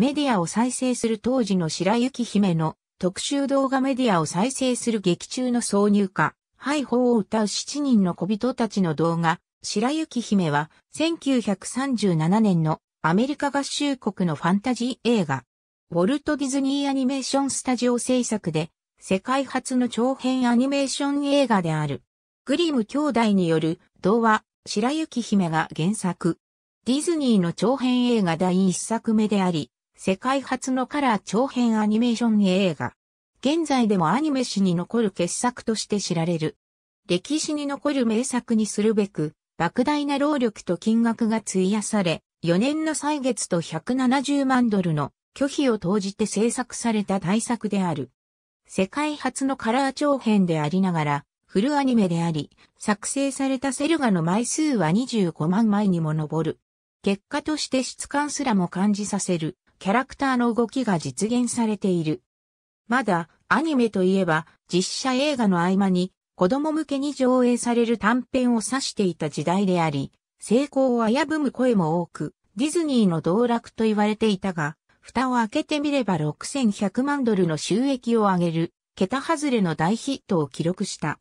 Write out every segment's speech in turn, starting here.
メディアを再生する当時の白雪姫の特集動画メディアを再生する劇中の挿入歌、ハイホーを歌う7人の小人たちの動画、白雪姫は1937年のアメリカ合衆国のファンタジー映画、ウォルト・ディズニー・アニメーション・スタジオ制作で、世界初の長編アニメーション映画である。グリム兄弟による童話、白雪姫が原作。ディズニーの長編映画第一作目であり、世界初のカラー長編アニメーション映画。現在でもアニメ史に残る傑作として知られる。歴史に残る名作にするべく、莫大な労力と金額が費やされ、4年の歳月と170万ドルの拒否を投じて制作された大作である。世界初のカラー長編でありながら、フルアニメであり、作成されたセルガの枚数は25万枚にも上る。結果として質感すらも感じさせるキャラクターの動きが実現されている。まだ、アニメといえば、実写映画の合間に、子供向けに上映される短編を指していた時代であり、成功を危ぶむ声も多く、ディズニーの道楽と言われていたが、蓋を開けてみれば6100万ドルの収益を上げる、桁外れの大ヒットを記録した。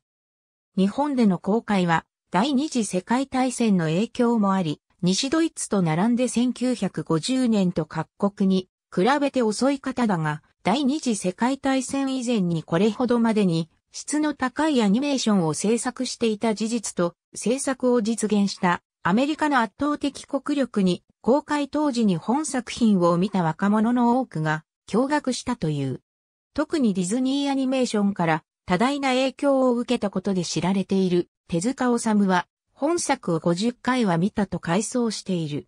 日本での公開は、第二次世界大戦の影響もあり、西ドイツと並んで1950年と各国に比べて遅い方だが、第二次世界大戦以前にこれほどまでに質の高いアニメーションを制作していた事実と制作を実現したアメリカの圧倒的国力に公開当時に本作品を見た若者の多くが驚愕したという。特にディズニーアニメーションから多大な影響を受けたことで知られている手塚治虫は本作を50回は見たと回想している。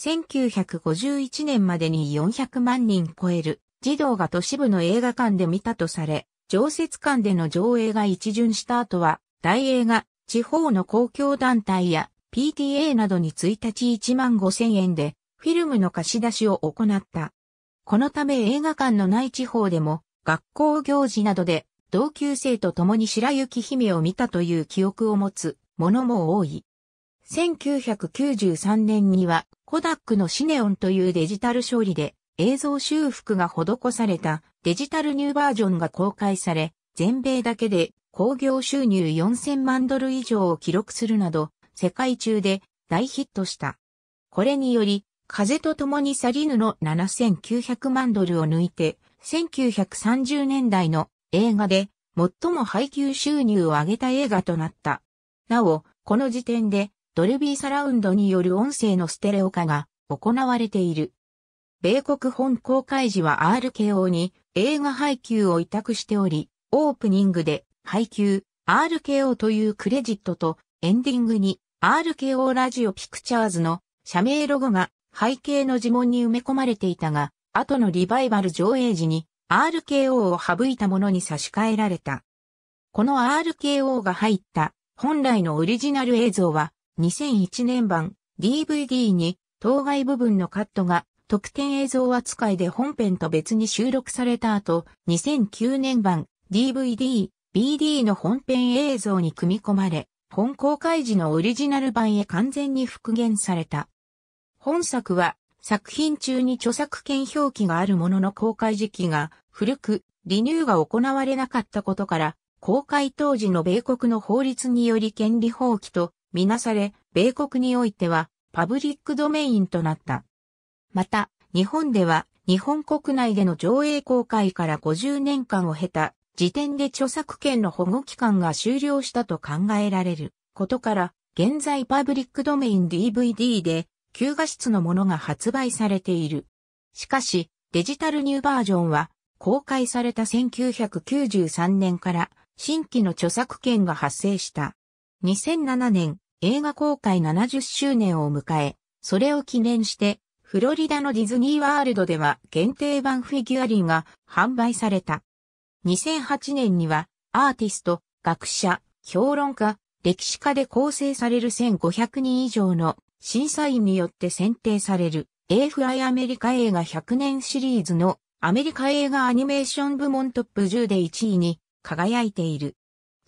1951年までに400万人超える児童が都市部の映画館で見たとされ、常設館での上映が一巡した後は、大映が地方の公共団体や PTA などに1日1万5千円でフィルムの貸し出しを行った。このため映画館のない地方でも学校行事などで同級生と共に白雪姫を見たという記憶を持つものも多い。1993年には、コダックのシネオンというデジタル勝利で映像修復が施されたデジタルニューバージョンが公開され、全米だけで興行収入4000万ドル以上を記録するなど、世界中で大ヒットした。これにより、風と共に去りぬの7900万ドルを抜いて、1930年代の映画で最も配給収入を上げた映画となった。なお、この時点で、ドルビーサラウンドによる音声のステレオ化が行われている。米国本公開時は RKO に映画配給を委託しており、オープニングで配給 RKO というクレジットとエンディングに RKO ラジオピクチャーズの社名ロゴが背景の呪文に埋め込まれていたが、後のリバイバル上映時に RKO を省いたものに差し替えられた。この RKO が入った本来のオリジナル映像は2001年版 DVD に当該部分のカットが特典映像扱いで本編と別に収録された後、2009年版 DVD、BD の本編映像に組み込まれ、本公開時のオリジナル版へ完全に復元された。本作は作品中に著作権表記があるものの公開時期が古く、リニューが行われなかったことから、公開当時の米国の法律により権利放棄とみなされ、米国においてはパブリックドメインとなった。また、日本では日本国内での上映公開から50年間を経た時点で著作権の保護期間が終了したと考えられることから、現在パブリックドメイン DVD で、旧画質のものが発売されている。しかし、デジタルニューバージョンは、公開された1993年から新規の著作権が発生した。2007年、映画公開70周年を迎え、それを記念して、フロリダのディズニーワールドでは限定版フィギュアリーが販売された。2008年には、アーティスト、学者、評論家、歴史家で構成される1500人以上の審査員によって選定される AFI アメリカ映画100年シリーズのアメリカ映画アニメーション部門トップ10で1位に輝いている。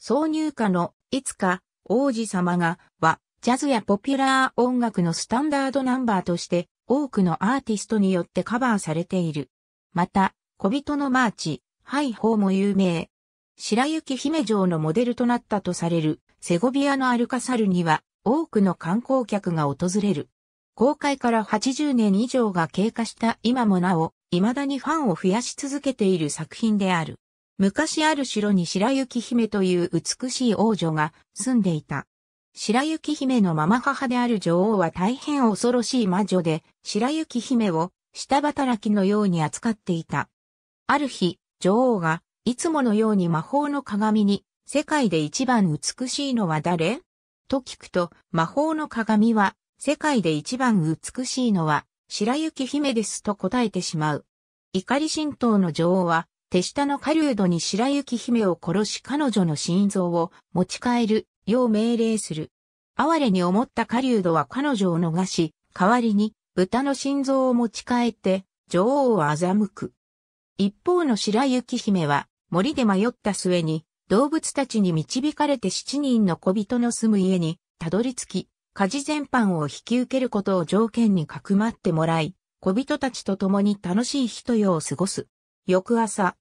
挿入歌のいつか王子様がはジャズやポピュラー音楽のスタンダードナンバーとして多くのアーティストによってカバーされている。また、小人のマーチ、ハイホーも有名。白雪姫城のモデルとなったとされるセゴビアのアルカサルには多くの観光客が訪れる。公開から80年以上が経過した今もなお、未だにファンを増やし続けている作品である。昔ある城に白雪姫という美しい王女が住んでいた。白雪姫のママ母である女王は大変恐ろしい魔女で、白雪姫を下働きのように扱っていた。ある日、女王が、いつものように魔法の鏡に、世界で一番美しいのは誰と聞くと、魔法の鏡は、世界で一番美しいのは、白雪姫ですと答えてしまう。怒り神道の女王は、手下の狩人に白雪姫を殺し彼女の心臓を持ち帰るよう命令する。哀れに思った狩人は彼女を逃し、代わりに豚の心臓を持ち帰って女王を欺く。一方の白雪姫は森で迷った末に動物たちに導かれて七人の小人の住む家にたどり着き、家事全般を引き受けることを条件にかくまってもらい、小人たちと共に楽しい人よ夜を過ごす。翌朝、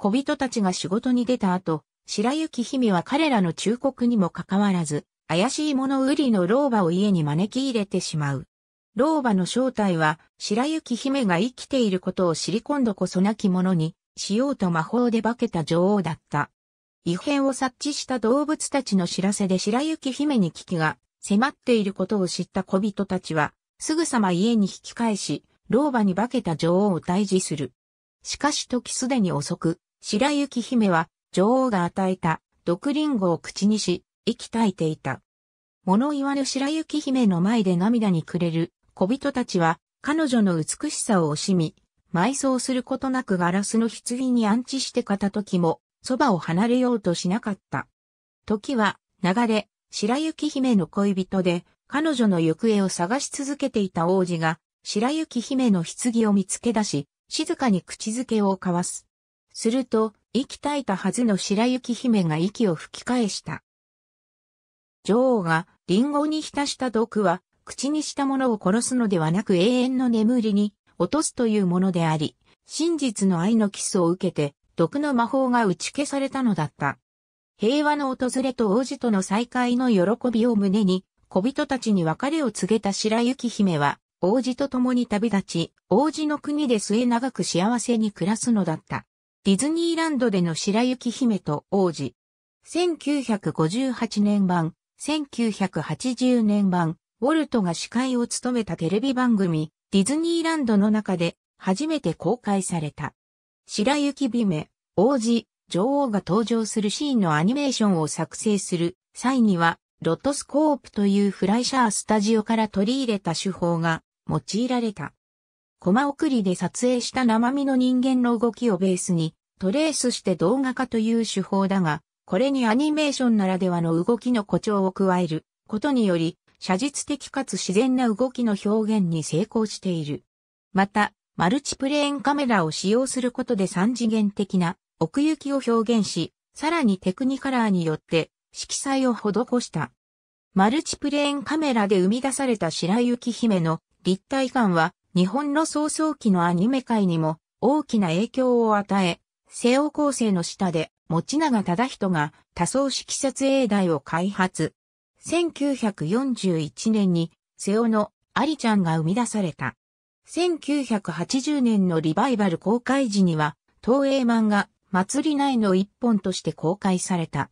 小人たちが仕事に出た後、白雪姫は彼らの忠告にもかかわらず、怪しい物売りの老婆を家に招き入れてしまう。老婆の正体は、白雪姫が生きていることを知り今度こそ亡き者に、しようと魔法で化けた女王だった。異変を察知した動物たちの知らせで白雪姫に危機が迫っていることを知った小人たちは、すぐさま家に引き返し、老婆に化けた女王を退治する。しかし時すでに遅く、白雪姫は女王が与えた毒リンゴを口にし、息絶えていた。物言わぬ白雪姫の前で涙に暮れる小人たちは彼女の美しさを惜しみ、埋葬することなくガラスの棺に安置して片時も、そばを離れようとしなかった。時は流れ、白雪姫の恋人で、彼女の行方を探し続けていた王子が、白雪姫の棺を見つけ出し、静かに口づけを交わす。すると、息絶えたはずの白雪姫が息を吹き返した。女王がリンゴに浸した毒は、口にしたものを殺すのではなく永遠の眠りに落とすというものであり、真実の愛のキスを受けて、毒の魔法が打ち消されたのだった。平和の訪れと王子との再会の喜びを胸に、小人たちに別れを告げた白雪姫は、王子と共に旅立ち、王子の国で末長く幸せに暮らすのだった。ディズニーランドでの白雪姫と王子。1958年版、1980年版、ウォルトが司会を務めたテレビ番組、ディズニーランドの中で初めて公開された。白雪姫、王子、女王が登場するシーンのアニメーションを作成する際には、ロトスコープというフライシャースタジオから取り入れた手法が用いられた。コマ送りで撮影した生身の人間の動きをベースに、トレースして動画化という手法だが、これにアニメーションならではの動きの誇張を加えることにより、写実的かつ自然な動きの表現に成功している。また、マルチプレーンカメラを使用することで三次元的な奥行きを表現し、さらにテクニカラーによって色彩を施した。マルチプレーンカメラで生み出された白雪姫の立体感は日本の早々期のアニメ界にも大きな影響を与え、西欧構成の下で、持永忠人が多層式撮影台を開発。1941年に、瀬尾のアリちゃんが生み出された。1980年のリバイバル公開時には、東映漫画、祭り内の一本として公開された。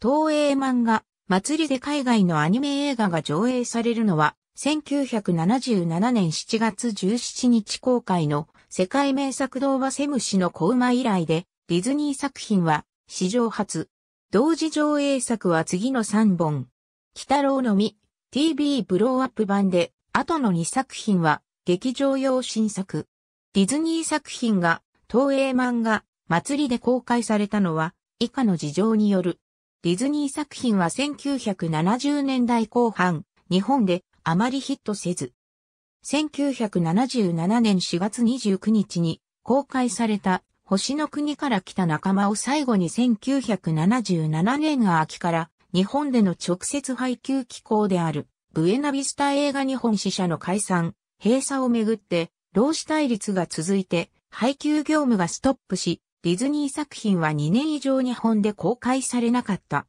東映漫画、祭りで海外のアニメ映画が上映されるのは、1977年7月17日公開の世界名作堂はセム氏の子馬以来で、ディズニー作品は史上初。同時上映作は次の3本。北郎のみ、TV ブローアップ版で、後の2作品は劇場用新作。ディズニー作品が東映漫画祭りで公開されたのは以下の事情による。ディズニー作品は1970年代後半、日本であまりヒットせず、1977年4月29日に公開された星の国から来た仲間を最後に1977年秋から日本での直接配給機構であるブエナビスタ映画日本支社の解散、閉鎖をめぐって労使対立が続いて配給業務がストップし、ディズニー作品は2年以上日本で公開されなかった。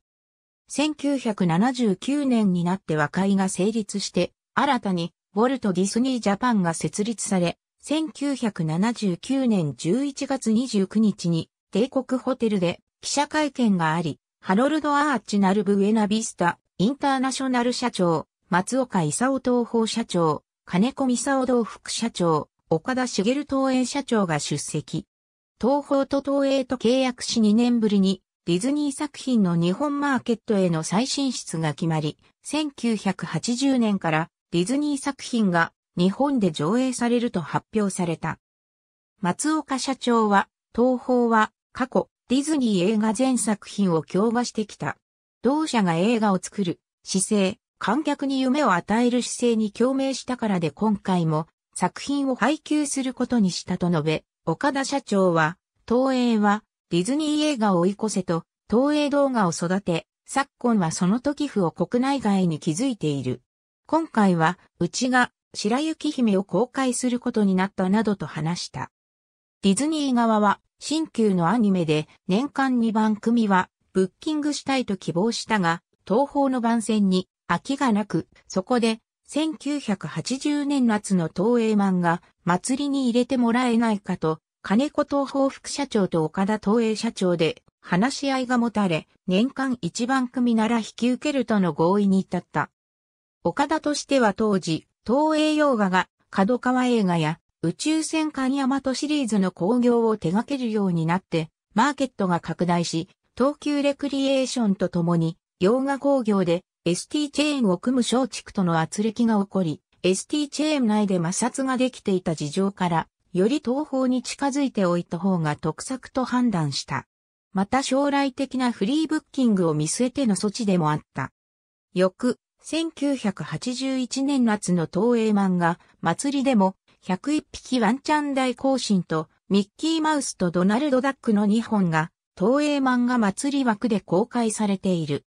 1979年になって和解が成立して、新たにウォルト・ディスニー・ジャパンが設立され、1979年11月29日に帝国ホテルで記者会見があり、ハロルド・アーチナル・ブウェナビスタ、インターナショナル社長、松岡勲東方社長、金子勲同副社長、岡田茂東映社長が出席。東方と東映と契約し2年ぶりにディズニー作品の日本マーケットへの再進出が決まり、1980年からディズニー作品が日本で上映されると発表された。松岡社長は、東宝は過去ディズニー映画全作品を競馬してきた。同社が映画を作る姿勢、観客に夢を与える姿勢に共鳴したからで今回も作品を配給することにしたと述べ、岡田社長は、東映はディズニー映画を追い越せと、東映動画を育て、昨今はその時負を国内外に築いている。今回は、うちが白雪姫を公開することになったなどと話した。ディズニー側は、新旧のアニメで年間2番組はブッキングしたいと希望したが、東方の番宣に空きがなく、そこで1980年夏の東映漫画祭りに入れてもらえないかと、金子東方副社長と岡田東映社長で話し合いが持たれ、年間1番組なら引き受けるとの合意に至った。岡田としては当時、東映洋画が角川映画や宇宙戦艦ヤマトシリーズの興行を手掛けるようになって、マーケットが拡大し、東急レクリエーションとともに、洋画工業で ST チェーンを組む松竹との圧力が起こり、ST チェーン内で摩擦ができていた事情から、より東方に近づいておいた方が得策と判断した。また将来的なフリーブッキングを見据えての措置でもあった。翌、1981年夏の東映漫画、祭りでも、101匹ワンちゃん大行進と、ミッキーマウスとドナルド・ダックの2本が、東映漫画祭り枠で公開されている。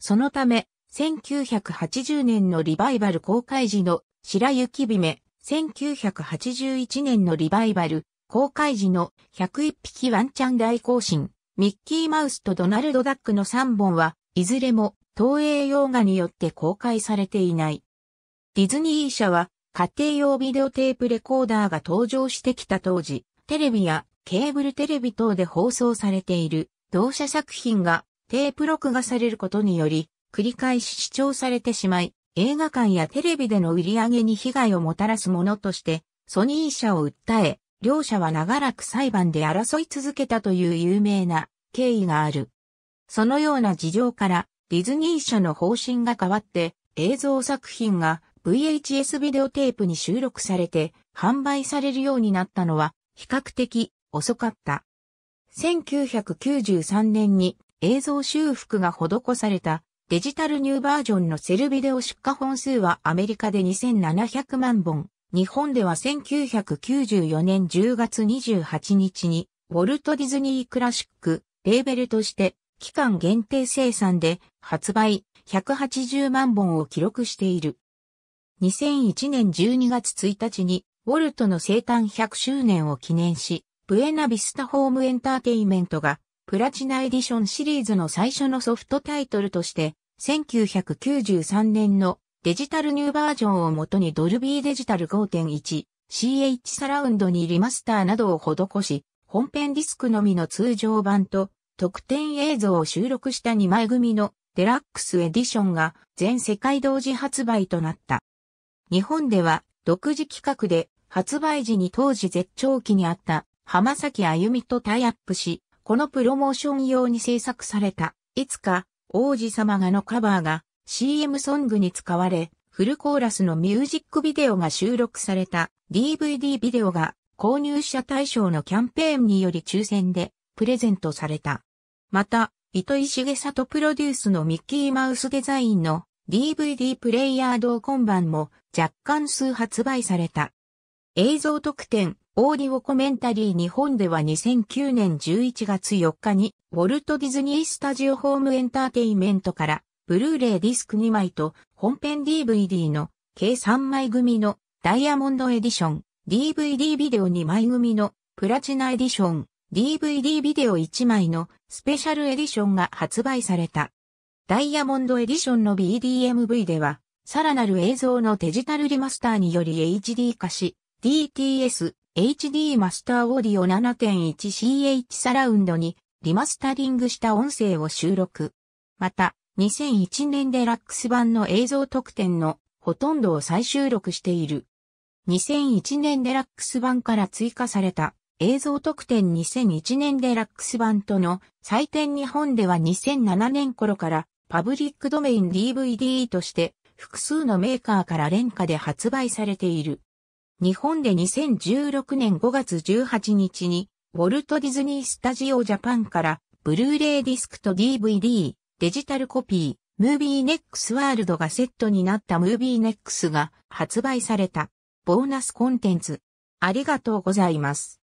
そのため、1980年のリバイバル公開時の白雪姫、1981年のリバイバル公開時の101匹ワンちゃん大行進、ミッキーマウスとドナルド・ダックの3本は、いずれも東映洋画によって公開されていない。ディズニー社は家庭用ビデオテープレコーダーが登場してきた当時、テレビやケーブルテレビ等で放送されている同社作品がテープ録画されることにより、繰り返し視聴されてしまい、映画館やテレビでの売り上げに被害をもたらすものとして、ソニー社を訴え、両社は長らく裁判で争い続けたという有名な経緯がある。そのような事情から、ディズニー社の方針が変わって映像作品が VHS ビデオテープに収録されて販売されるようになったのは比較的遅かった。1993年に映像修復が施されたデジタルニューバージョンのセルビデオ出荷本数はアメリカで2700万本。日本では1994年10月28日にウォルト・ディズニー・クラシック、レーベルとして期間限定生産で発売180万本を記録している。2001年12月1日にウォルトの生誕100周年を記念し、ブエナビスタホームエンターテイメントがプラチナエディションシリーズの最初のソフトタイトルとして、1993年のデジタルニューバージョンをもとにドルビーデジタル 5.1CH サラウンドにリマスターなどを施し、本編ディスクのみの通常版と特典映像を収録した2枚組のデラックスエディションが全世界同時発売となった。日本では独自企画で発売時に当時絶頂期にあった浜崎あゆみとタイアップし、このプロモーション用に制作された、いつか王子様がのカバーが CM ソングに使われ、フルコーラスのミュージックビデオが収録された DVD ビデオが購入者対象のキャンペーンにより抽選でプレゼントされた。また、糸井重里プロデュースのミッキーマウスデザインの DVD プレイヤー同梱版も若干数発売された。映像特典、オーディオコメンタリー日本では2009年11月4日に、ウォルト・ディズニー・スタジオ・ホーム・エンターテイメントから、ブルーレイディスク2枚と本編 DVD の計3枚組のダイヤモンドエディション、DVD ビデオ2枚組のプラチナエディション、DVD ビデオ1枚のスペシャルエディションが発売された。ダイヤモンドエディションの BDMV では、さらなる映像のデジタルリマスターにより HD 化し、DTS、HD マスターオーディオ 7.1CH サラウンドにリマスタリングした音声を収録。また、2001年デラックス版の映像特典のほとんどを再収録している。2001年デラックス版から追加された映像特典2001年デラックス版との祭典日本では2007年頃からパブリックドメイン DVD として複数のメーカーから廉価で発売されている。日本で2016年5月18日にウォルト・ディズニー・スタジオ・ジャパンからブルーレイディスクと DVD、デジタルコピー、ムービーネックスワールドがセットになったムービーネックスが発売された。ボーナスコンテンツ。ありがとうございます。